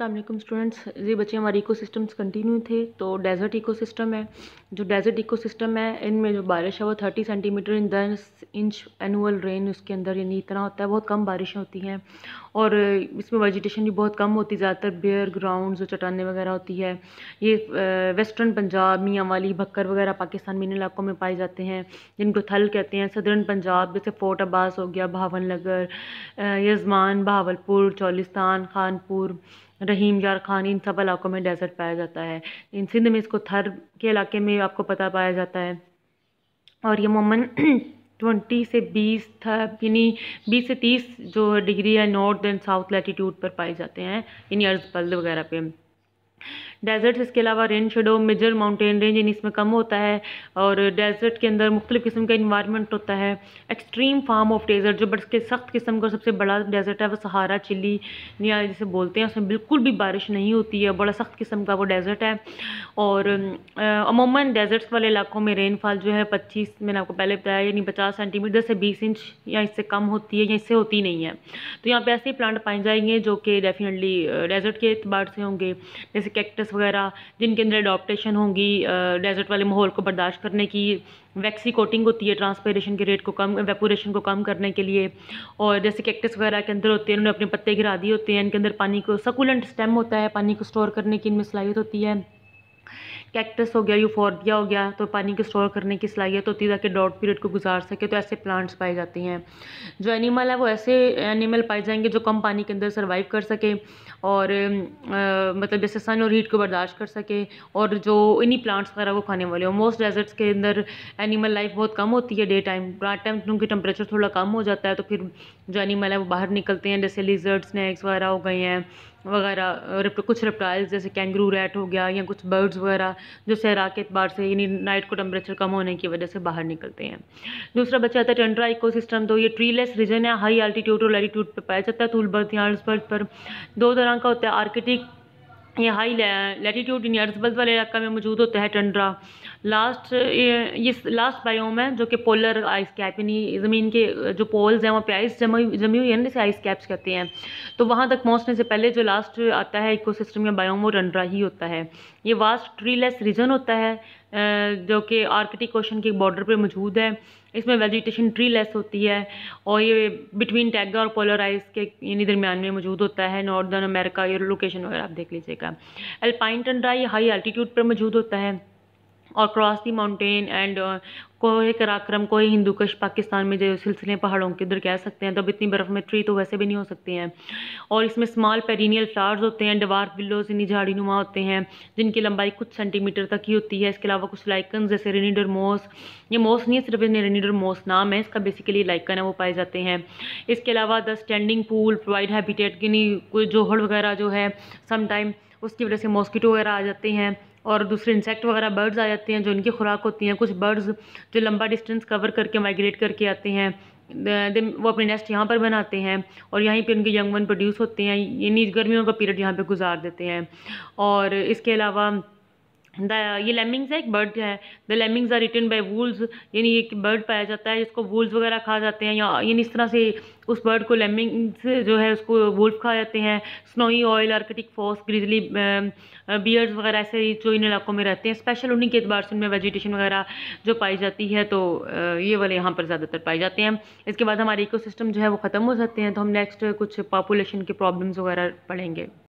अल्लाम स्टूडेंट्स ये बच्चे हमारे इको सिस्टम्स कंटिन्यू थे तो डेजर्ट इको सिस्टम है जो डेजर्ट इको सिस्टम है इनमें जो बारिश है वो थर्टी सेंटीमीटर इन दस इंच एनुअल रेन उसके अंदर यानी इतना होता है बहुत कम बारिशें होती हैं और इसमें वेजिटेशन भी बहुत कम होती है ज़्यादातर बेयर ग्राउंड जो चटाने वगैरह होती है ये वेस्टर्न पंजाब मियाँ वाली भक्कर वगैरह पाकिस्तान में इन इलाकों में पाए जाते हैं जिनको थल कहते हैं सदर्न पंजाब जैसे फोर्ट अब्बास हो गया भावन नगर यजमान भावलपुर चौलिस्तान खानपुर रहीम यार खान इन सब इलाकों में डेजर्ट पाया जाता है इन सिंध में इसको थर के इलाके में आपको पता पाया जाता है और ये मम ट्वेंटी से बीस था यानी बीस से तीस जो डिग्री है नॉर्थ एंड साउथ लेटीट्यूड पर पाए जाते हैं इन अर्ज बल्द वगैरह पे डेजर्ट्स इसके अलावा rain shadow major mountain range in इसमें कम होता है और डेजर्ट के अंदर मुख्तलिफ़ किस्म का इन्वायरमेंट होता है एक्सट्रीम फार्म ऑफ डेजर्ट जो बड़े सख्त किस्म का सबसे बड़ा डेजर्ट है वो सहारा चिली या जिसे बोलते हैं उसमें बिल्कुल भी बारिश नहीं होती है बड़ा सख्त किस्म का वो डेजर्ट है और अमूमन डेजर्ट्स वाले इलाकों में रेनफॉल जो है पच्चीस मैंने आपको पहले बताया यानी पचास सेंटीमीटर से बीस इंच या इससे कम होती है या इससे होती नहीं है तो यहाँ पे ऐसे ही प्लांट पाए जाएंगे जो कि डेफिनेटली डेजर्ट के अतबार से होंगे जैसे कैक्टस वगैरह जिनके अंदर अडोप्टेशन होंगी डेजर्ट वाले माहौल को बर्दाश्त करने की वैक्सी कोटिंग होती है ट्रांसपेरेशन के रेट को कम वेपोरेशन को कम करने के लिए और जैसे कैक्टस वगैरह के अंदर होते हैं उन्होंने अपने पत्ते गिरा दिए होते हैं इनके अंदर पानी को सकुलेंट स्टेम होता है पानी को स्टोर करने की इनमें सलाहियत होती है कैक्टस हो गया यूफोर्बिया हो गया तो पानी को स्टोर करने की सलाहियत होती है ताकि डॉट पीरियड को गुजार सके तो ऐसे प्लांट्स पाए जाते हैं जो एनिमल है वो ऐसे एनिमल पाए जाएंगे जो कम पानी के अंदर सर्वाइव कर सके और आ, मतलब जैसे सन और हीट को बर्दाश्त कर सके और जो इन्हीं प्लांट्स वगैरह को खाने वाले हो मोस्ट डेजर्ट्स के अंदर एनिमल लाइफ बहुत कम होती है डे टाइम रात टाइम क्योंकि टेम्परेचर थोड़ा कम हो जाता है तो फिर जो एनिमल है वो बाहर निकलते हैं जैसे लिजर्ट स्नैक्स वगैरह हो गए हैं वगैरह कुछ रेप्टाइल्स जैसे कैंगरू रैट हो गया या कुछ बर्ड्स वगैरह जो सहरा के अतबार से यानी नाइट को टेम्परेचर कम होने की वजह से बाहर निकलते हैं दूसरा बच्चा आता है टंड्रा इकोसिस्टम तो ये ट्रीलेस रीजन है हाई आल्टीट्यूड और लैटीट्यूड पर पाया जाता है टूलबर्थ या अर्सबर्थ पर दो तरह का होता है आर्किटिक ये हाई लैटीट्यूड यानी अर्सबर्थ वाले इलाका में मौजूद होता है टंड्रा लास्ट ये लास्ट बायोम है जो कि पोलर आइस कैप यानी ज़मीन के जो पोल्स हैं वहाँ पे आइस जमी जमी हुई है ना जैसे आइस कैप्स कहते हैं तो वहाँ तक पहुँचने से पहले जो लास्ट आता है इकोसिस्टम या बायोम वो रंड्रा ही होता है ये वास्ट ट्रीलेस रीजन होता है जो कि आर्कटिक ओशन के बॉर्डर पर मौजूद है इसमें वेजिटेशन ट्री लेस होती है और ये बिटवीन टैगा और पोलर आइस के यानी दरमियान में मौजूद होता है नॉर्दर्न अमेरिका ये लोकेशन वगैरह आप देख लीजिएगा अल्पाइन टंड्रा ये हाई अल्टीट्यूड पर मौजूद होता है और क्रॉस दी माउंटेन एंड कोई कराक्रम कोई हिंदू कश पाकिस्तान में जो सिलसिले पहाड़ों के उधर कह सकते हैं तो अब इतनी बर्फ़ में ट्री तो वैसे भी नहीं हो सकते हैं और इसमें स्मॉल पेरिनियल फ्लावर्स होते हैं डवार बिल्लोज इन्हीं झाड़ी नुमा होते हैं जिनकी लंबाई कुछ सेंटीमीटर तक ही होती है इसके अलावा कुछ लाइकन जैसे रेनीडर मोस ये मोस नहीं है सिर्फ इन्हें रेनीडर मोस नाम है इसका बेसिकली लाइकन है वो पाए जाते हैं इसके अलावा the standing pool provide habitat कोई जोहड़ वगैरह जो है समटाइम उसकी वजह से मॉस्किटो वगैरह आ जाते हैं और दूसरे इंसेक्ट वगैरह बर्ड्स आ जाते हैं जो इनकी खुराक होती हैं कुछ बर्ड्स जो लंबा डिस्टेंस कवर करके माइग्रेट करके आते हैं दे वो अपने नेस्ट यहाँ पर बनाते हैं और यहीं पे उनके यंग वन प्रोड्यूस होते हैं इन्हीं गर्मियों का पीरियड यहाँ पे गुजार देते हैं और इसके अलावा द ये लेमिंग्स है एक बर्ड है the lemmings are eaten by wolves यानी एक बर्ड पाया जाता है जिसको वूल्स वगैरह खा जाते हैं या यानी इस तरह से उस बर्ड को लेमिंग्स जो है उसको वुल्फ खा जाते हैं snowy owl arctic fox grizzly bears वगैरह ऐसे जो इन इलाकों में रहते हैं स्पेशल उन्हीं के अतबार से उनमें वेजिटेशन वगैरह जो पाई जाती है तो uh, ये वाले यहाँ पर ज़्यादातर पाए जाते हैं इसके बाद हमारे इकोसिस्टम जो है वो ख़त्म हो जाते हैं तो हम नेक्स्ट कुछ पॉपुलेशन के प्रॉब्लम्स वगैरह पढ़ेंगे